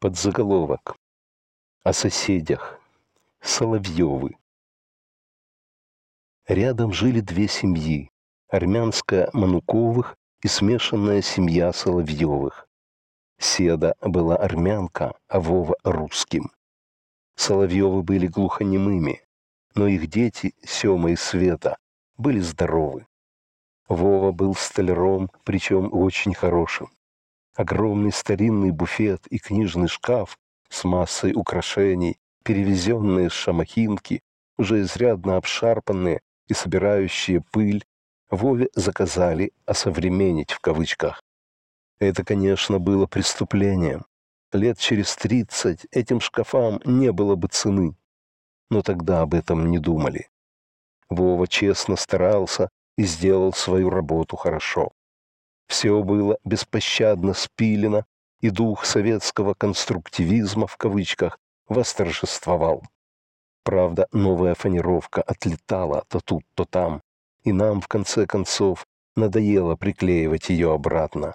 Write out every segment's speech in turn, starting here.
под заголовок О соседях. Соловьевы. Рядом жили две семьи. Армянская Мануковых и смешанная семья Соловьевых. Седа была армянка, а Вова — русским. Соловьевы были глухонемыми, но их дети, Сема и Света, были здоровы. Вова был столяром, причем очень хорошим огромный старинный буфет и книжный шкаф с массой украшений, перевезенные шамахинки, уже изрядно обшарпанные и собирающие пыль, Вове заказали «осовременить» в кавычках. Это, конечно, было преступлением. Лет через тридцать этим шкафам не было бы цены. Но тогда об этом не думали. Вова честно старался и сделал свою работу хорошо. Все было беспощадно спилено, и дух советского конструктивизма в кавычках восторжествовал. Правда, новая фанеровка отлетала то тут, то там, и нам, в конце концов, надоело приклеивать ее обратно.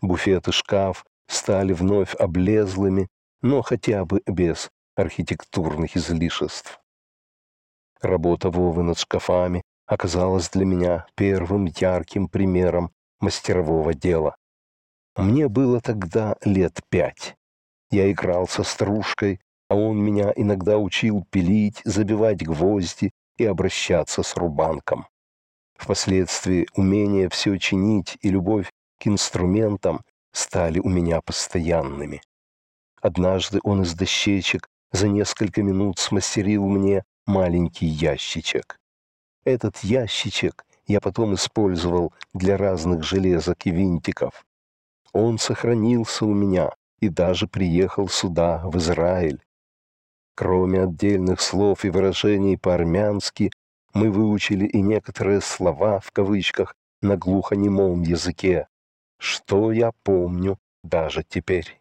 Буфет и шкаф стали вновь облезлыми, но хотя бы без архитектурных излишеств. Работа Вовы над шкафами оказалась для меня первым ярким примером мастерового дела. Мне было тогда лет пять. Я играл со стружкой, а он меня иногда учил пилить, забивать гвозди и обращаться с рубанком. Впоследствии умение все чинить и любовь к инструментам стали у меня постоянными. Однажды он из дощечек за несколько минут смастерил мне маленький ящичек. Этот ящичек я потом использовал для разных железок и винтиков. Он сохранился у меня и даже приехал сюда, в Израиль. Кроме отдельных слов и выражений по-армянски, мы выучили и некоторые слова, в кавычках, на глухонемом языке, что я помню даже теперь.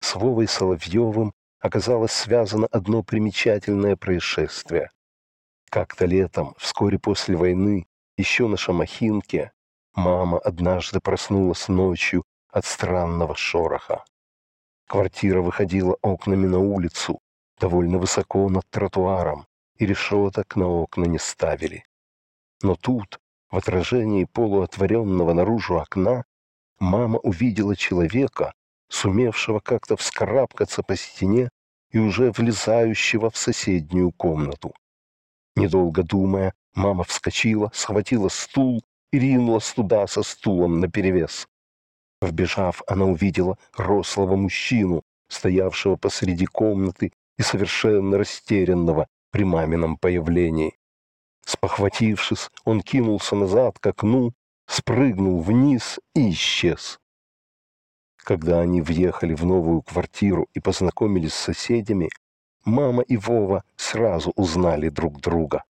С Вовой Соловьевым оказалось связано одно примечательное происшествие. Как-то летом, вскоре после войны, еще на Шамахинке мама однажды проснулась ночью от странного шороха. Квартира выходила окнами на улицу, довольно высоко над тротуаром, и решеток на окна не ставили. Но тут, в отражении полуотворенного наружу окна, мама увидела человека, сумевшего как-то вскарабкаться по стене и уже влезающего в соседнюю комнату. Недолго думая, Мама вскочила, схватила стул и ринулась туда со стулом наперевес. Вбежав, она увидела рослого мужчину, стоявшего посреди комнаты и совершенно растерянного при мамином появлении. Спохватившись, он кинулся назад к окну, спрыгнул вниз и исчез. Когда они въехали в новую квартиру и познакомились с соседями, мама и Вова сразу узнали друг друга.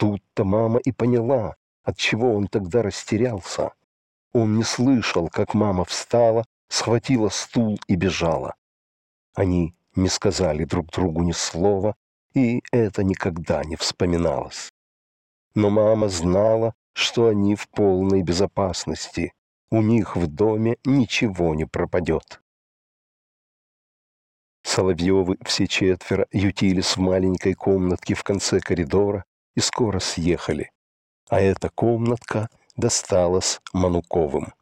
Тут-то мама и поняла, от чего он тогда растерялся. Он не слышал, как мама встала, схватила стул и бежала. Они не сказали друг другу ни слова, и это никогда не вспоминалось. Но мама знала, что они в полной безопасности. У них в доме ничего не пропадет. Соловьевы все четверо ютились в маленькой комнатке в конце коридора, и скоро съехали. А эта комнатка досталась Мануковым.